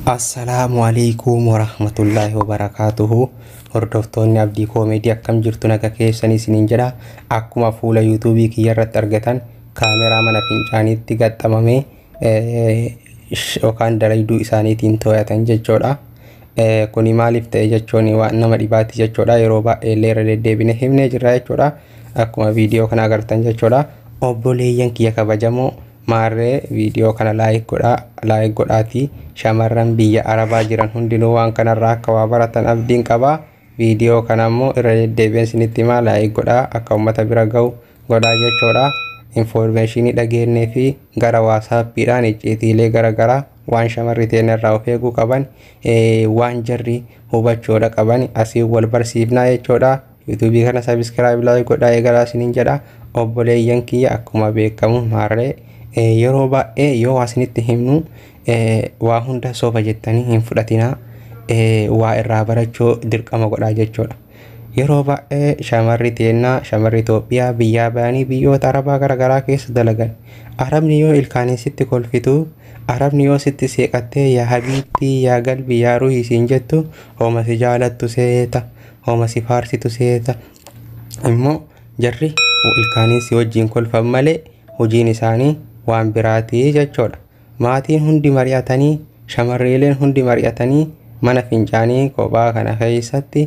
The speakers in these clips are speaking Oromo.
Assalaamu alaikum warahmatullaahi wabarakaatuhu. Hordoftoonni abdii koomeedii akkam jirtu naga keessan isiniin jedha. Akkuma fuula yuutuubii kiyya irratti argatan kaameraa mana fincaaniitti gaxxamamee eh, yookaan dalayduu isaaniitiin tooyatan jechuudha. Eh, kuni maaliif ta'e jechuun waan nama dhibaati jechuudha. Yeroo baay'ee irra deddeebine himnee jirra jechuudha. Akkuma viidiyoo kana agartan jechuudha. Obboleeyyan kiyya kabajamoo Maarree viidiyoo kana laayik godhaatii shamarran biyya Arabaa jiran hundinuu waan kanarraa akka waa baratan abdiin qabaa. Viidiyoo kanammoo irra deddeebiin isinitti himaa laayik godhaa akka uummata bira gahu godhaa jechuudha. Infoormeeshinii dhageennee fi gara waasaappiidhaan icciitiilee garaagaraa waan shamarri teenarraa of eeguu qaban waan jarri hubachoodha qaban asiin wal barsiifnaa jechuudha. Yuutuubii kana sabiskiraayib laayik godhaa eegalaa isiniin jedha. Obboleeyyan kiyya akkuma beekamu Maarree. yeroo baay'ee yoo hawaasnitti himnu waa hunda soba jettanii hin fudhatinaa waa irraa barachuu dirqama godhaa jechuudha. Yeroo baay'ee shamarri teennaa shamarri Itoophiyaa biyyaa baanii biyyoota arabaa garaagaraa keessa dalagan arabni yoo ilkaanisitti kolfituu arabni yoo sitti seeqattee yaa habiibtii yaa galbi yaa ruhii siin jettu hooma si jaalattu seeta hooma si faarsitu seeta immoo jarri ilkaaniinsi wajjin kolfan malee hojiin isaanii waan biraa ta'e jechuudha. Maatiin hundi mari'atanii shamarreeleen hundi mari'atanii mana fincaanii kophaa kana keessatti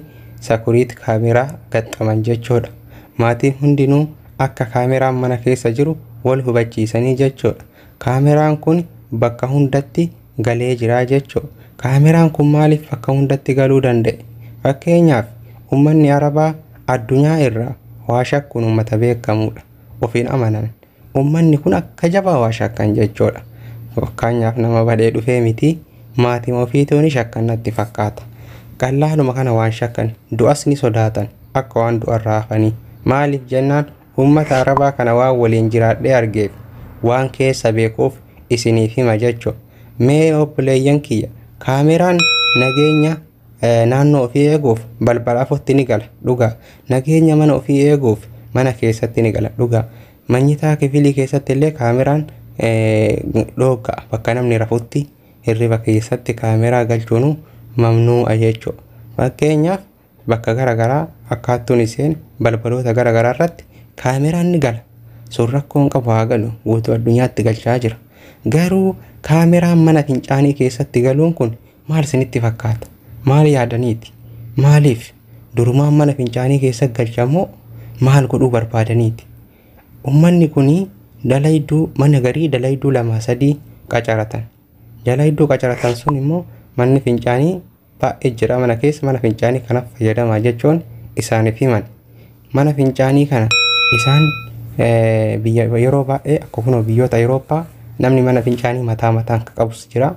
sakuriit kaameraa gaxxaman jechuudha. Maatiin hundinuu akka kaameraan mana keessa jiru wal hubachiisanii jechuudha. Kaameraan kun bakka hundatti galee jira jechuudha. Kaameraan kun maaliif bakka hundatti galuu danda'e? Fakkeenyaaf uummanni Arabaa addunyaa irraa waashakkuun uummata beekamudha. Ofiin amaname. Uummanni kun akka jabaa waa shakkan jechuudha. Fakkeenyaaf nama badee dhufee miti maatiin ofiituun shakkan natti fakkaata. Gallaaluma kana waan shakkan du'as ni sodaatan akka waan du'arraa hafanii. Maaliif jennaan uummata arabaa kana waan waliin jiraadhee argeef waan keessa beekuuf isiniif hima jechuudha. Mee obboleeyyan kiyya kaameraan nageenya e, naannoo ofii eeguuf balbala afurtti ni gala dhugaa nageenya mana ofii eeguuf mana keessatti ni gala dhugaa. Manyitaa kifilii keessatti illee kaameraan eh, dhookka'a bakka namni rafutti hirriba keessatti kaameraa galchuun mamnuu'a jechuudha. Fakkeenyaaf bakka garaagaraa akkaattuun isheen balbaloota garaagaraa irratti kaameraan ni gala. Sun rakkoon qabu haa galu guutuu addunyaatti galchaa jira. Garuu kaameraan mana fincaanii keessatti galuun kun maal isinitti fakkaata? Maal yaadaniiti? Maaliif? Durumaan mana fincaanii keessatti galchamoo maal godhuu barbaadaniiti? Uummanni kun dala mana garii dala iddoo lama sadii qacaratan. Dala iddoo qacaratan sun immoo manni fincaanii baay'ee jira mana keessa mana fincaanii kanaaf fayyadamaa jechuun Mana fincaanii kana isaan biyya yeroo baay'ee akka kunoo biyyoota Yerooppaa namni mana fincaanii mataa mataan qabus jira.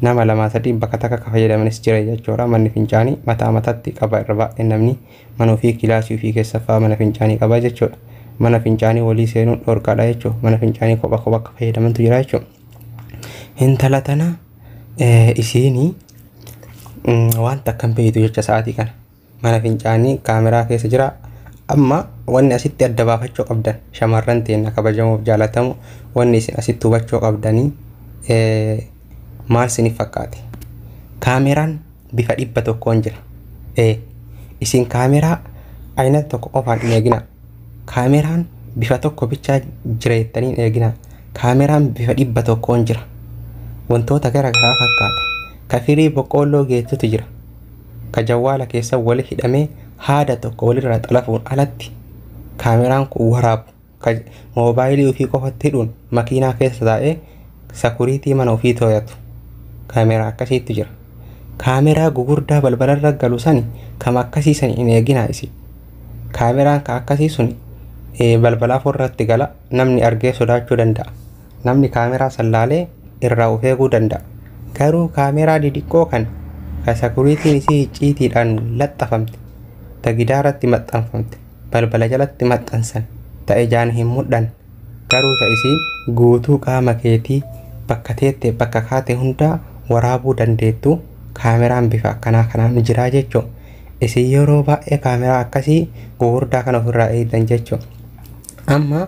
nama lamaa sadii bakka takka akka fayyadamanis jira jechuudha manni fincaanii mataa mataatti qaba irra baay'ee namni mana ofii kilaasii ofii keessa fa'aa mana fincaanii qaba jechuudha. mana fincaanii walii seenuu dhorkaadha jechuudha. Mana fincaanii kopha kopha akka fayyadamantu jira jechuudha. Intala tana eh, isheenii mm, wanta akkam beeytu jecha sa'aatii kana. Mana fincaanii kaameraa keessa jira. Amma wanni asitti adda baafachuu qabdan shamarran teenna kabajamuuf jaalatamu wanni isin asitti hubachuu qabdanii eh, maal isinif fakkaate? Kaameraan bifa dhibba tokkoon jira. Eh, isin kaameraa ayinat tokko qofaan hin eeginaa. Kaameraan bifa tokko bichaa jireettaniin eeginaa. Kaameraan bifa dhibba tokkoon jira. Wantoota gara garaagaraa fakkaata. Kafirii boqqoolloo geettutu jira. Ka jawwaala keessa wali hidhamee haada tokko walirra xalafuun alatti kaameraan kun waraabu. Ka moobaayilii ofii qofatti hidhuun makiinaa keessa taa'ee sakuriitii mana ofii tooyatu. Kaameraa akkasiitu jira. Kaameraa gugurdaa balbalarra galu sani kam akkasiisan hin eeginaa isi. Kaameraan kan akkasii balbala afurratti gala namni argee sodaachuu danda'a. Namni kaameraa sallaalee irraa of eeguu danda'a. Garuu kaameraa didiqqoo kan sakuriitiin isii hicciitiidhaan laxxafamte ta gidaaratti maxxanfamte balbala jalatti maxxansan ta ijaan hin mul'anne garuu ta isii guutuu qaama keetii bakka teette bakka kaate hundaa waraabuu dandeettu kaameraan bifa akkanaa kanaan jiraa jechuudha. isii yeroo baay'ee kaameraa akkasii gugurdaa kan ofirraa eegdan jechuudha. Amma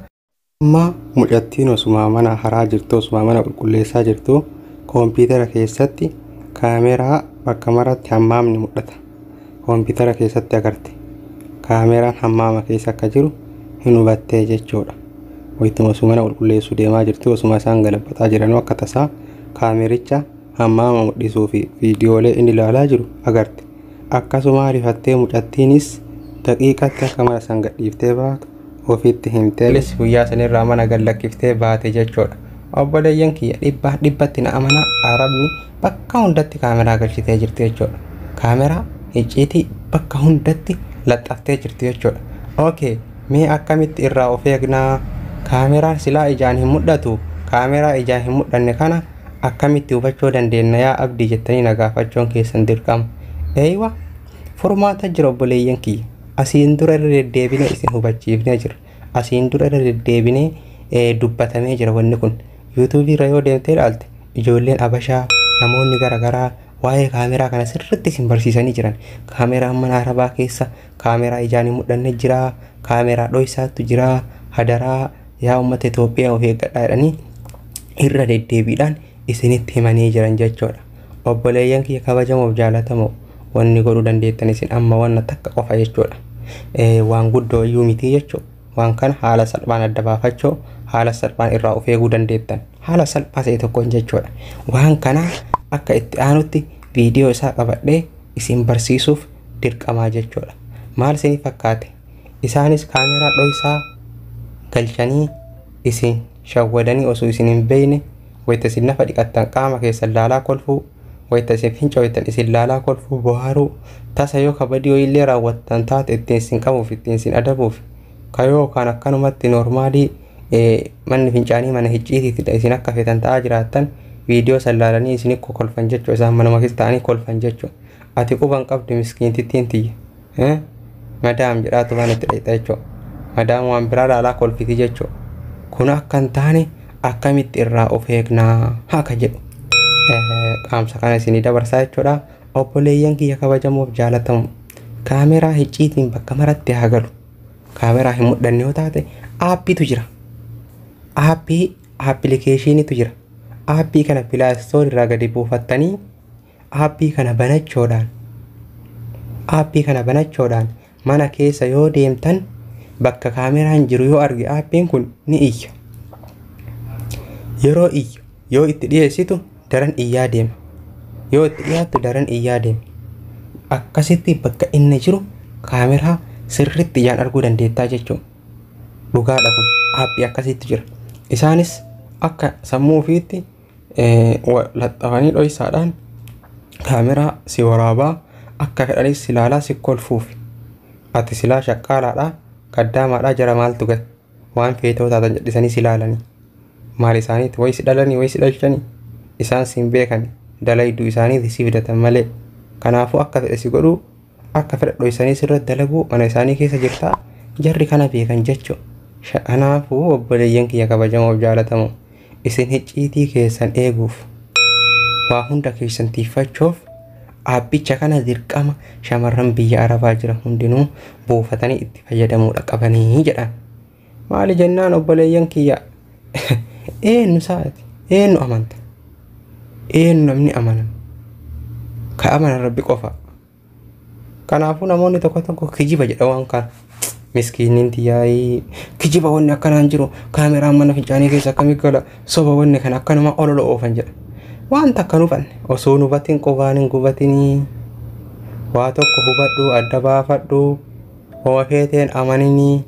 amma mucattiin osuma mana haraa jirtu osuma mana qulqulleessaa jirtu koompitara keessatti kaameeraa bakka maratti hammaamni mudhata Koompitara keessatti agarte kaameeraan hammaama keessa akka jiru hin hubattee jechuudha. Wayituma osuma mana qulqulleessuu deemaa jirtu osuma isaan galabbataa jiranuu akka tasaa kaameericha hammaama mudhisuu fi viidiyoolee inni ilaalaa jiru agarte Akkasuma rifattee mucattiinis daqiiqatti akka mana san gadhiiftee baatu ofiitti himteelis guyyaa irraa mana gad lakkiftee baate jechoodha. Obboleeyyan kiyya dhibbaa dhibbatti na amana arabni bakka hundatti kaameraa galchitee jirti jechoodha. Kaameraa icciitii bakka hundatti laxxaftee jirti jechoodha. Ookee mee akkamitti irraa of eegnaa kaameraan silaa ijaan hin mudhatu kaameraa ijaan hin mudhanne kana akkamitti hubachuu dandeenya yaa abdii jettanii na gaafachuun keessan dirqama. Eeywa furmaata jira obboleeyyan kiyya. asiin dura irra deddeebine isin hubachiifnee jira asiin dura irra deddeebinee eh, dubbatamee jira wanni kun yuutuubii irra yoo deemtee ilaalte ijoolleen abashaa namoonni garaagaraa waayee kaameraa kana sirriitti isin barsiisanii jiran kaameraa mana arabaa keessa kaameraa ijaan hin mul'anne jira kaameraa dho'isaattu jira hadaraa yaa uummata Itoophiyaa of eeggadhaa jedhanii irra deddeebiidhaan isinitti himanii jiran jechuudha obboleeyyan kiyya kabajamoof jaalatamoof wanni godhuu dandeettanis amma wanna takka qofa jechuudha. Waan guddoo iyyuu mitii jechuudha. Waan kana haala salphaan adda baafachuu haala salphaan irraa of eeguu dandeettan haala salphaa ta'e tokkoon jechuudha. Waan kana akka itti aanutti viidiyoo isaa qabadhee isin barsiisuuf dirqamaa jechuudha. Maal isin fakkaate? Isaanis kaameraa dho'isaa galchanii isin shawwadanii osoo isin hin beekne wayita isin nafa dhiqattan qaama keessan laalaa kolfuu wayitasiif hin cooytan isin laalaa kolfuu bohaaruu tasa yoo kabadii hoyillee raawwattan taate ittiin sin qabuuf ittiin sin adabuuf ka yookaan akkanumatti noormaalii manni fincaanii mana hicciitiitidha isin akka fetan ta'aa jiraattan viidiyoo sallaalanii isin kolfan jechuu isaan manumakis ta'anii kolfan jechuu ati quban qabdu tiin tiyya madaam jedhaatu waan itti dhayxa jechuudha madaam waan biraa laalaa kolfitii jechuudha kun akka taane akkamitti irraa of eegnaa haka jedhu qaamsa kana isiniidha barsaa jechuudha. Obboleeyyan kiyya kabajamuuf jaalatamu kaameraa hicciitiin bakka maratti haa galu. Kaameraa hin mul'anne yoo taate aappiitu jira. Aappii aappilikeeshiniitu jira. Aappii kana pilaastoor irraa gadi buufattanii aappii kana banachuudhaan aappii kana banachuudhaan mana keessa yoo deemtan bakka kaameraan jiru yoo arge aappiin kun ni iyya. Yeroo iyyu yoo itti dhiyeessitu daran iyyaa deema. Yoo itti dhiyaattu daran iyyaa deema. Akkasitti bakka inni jiru kaameraa sirritti ijaan arguu dandeettaa jechuudha. Dhugaadha kun aappii akkasitti jira. Isaanis akka sammuu ofiitti eh, laxxafanii dho'isaadhaan kaameraa si waraabaa akka fedhanis si laalaa si kolfuuf Ati silaa shaqqaalaadhaa gaddaamaadhaa jara maaltu gate waan feetoo taatan jedhisanii si laalanii. Maal isaaniiti? Wayi si dhalanii? Wayi si dhalchanii? isaan siin beekan dalayduu isaaniiti si fidatan malee kanaafuu akka fedhe si godhuu akka fedhadhu isaaniis irratti dalagu mana isaanii keessa jirtaa jarri kana beekan jechuu kanaafuu obboleeyyan kiyya kabajamoo jaalatamu isin hicciitii keessan eeguuf waa hunda keessan tiiffachuuf aabbicha kana dirqama shamarran biyya arabaa jira hundinuu buufatanii itti fayyadamuudha qabanii jedhan maali jennaan obboleeyyan kiyya eenyu saati eenyu amanta Eeyyoon namni amanan kan amanan rabbi qofa. Kanaafuu namoonni tokko tokko kijiba jedha waan kana. Miskiiniin tiyyaa'ii kijiba wanni akkanaan jiru kaameraan mana fincaanii keessa akkamii gala soba wanni kan akkanuma ololo oofan jedha. Wanta akkan hubanne osoo hin hubatiin qubaan hin gubatinii waa tokko hubadhu adda baafadhu ho'a feeteen amaninii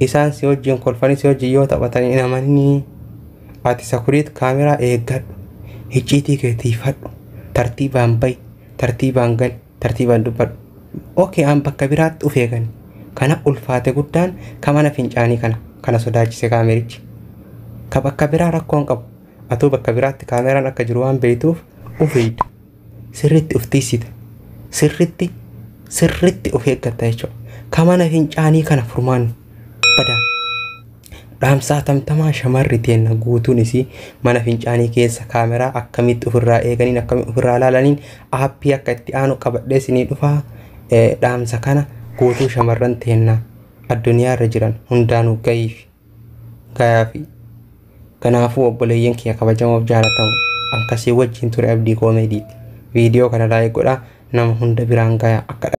isaan si wajjin kolfanii si wajjin yoo taphatanii hin amaninii ati sakuriit kaameraa eeggadhu. icciitii keetiifadhu tartiibaan bayi tartiibaan gal tartiibaan dubbadhu ookee aan bakka biraatti dhufee kana ulfaate guddaan kamana mana fincaanii kana kana sodaachise kaamerichi bakka biraa rakkoon qabu atuu bakka biraatti kaameraan akka jiru waan beeytuuf ufiidha sirriitti uftiisita sirriitti sirriitti of jechuudha mana fincaanii kana furmaannu dhaamsaa tamtamaa shamarri teenna guutuunis mana fincaanii keessa kaameraa akkamitti ofirraa eeganiin akkamitti ofirraa laalaniin aappii akka itti aanu qabadhee isinii dhufaa dhaamsa kana guutuu shamarran teenna addunyaarra jiran hundaanuu gahiif ganaafuu obboleeyyan kiyya kabajamoof jaalatamu akkasii wajjiin ture abdii koomeediiti viidiyoo kana laayik godhaa nama hunda biraan gayaa akka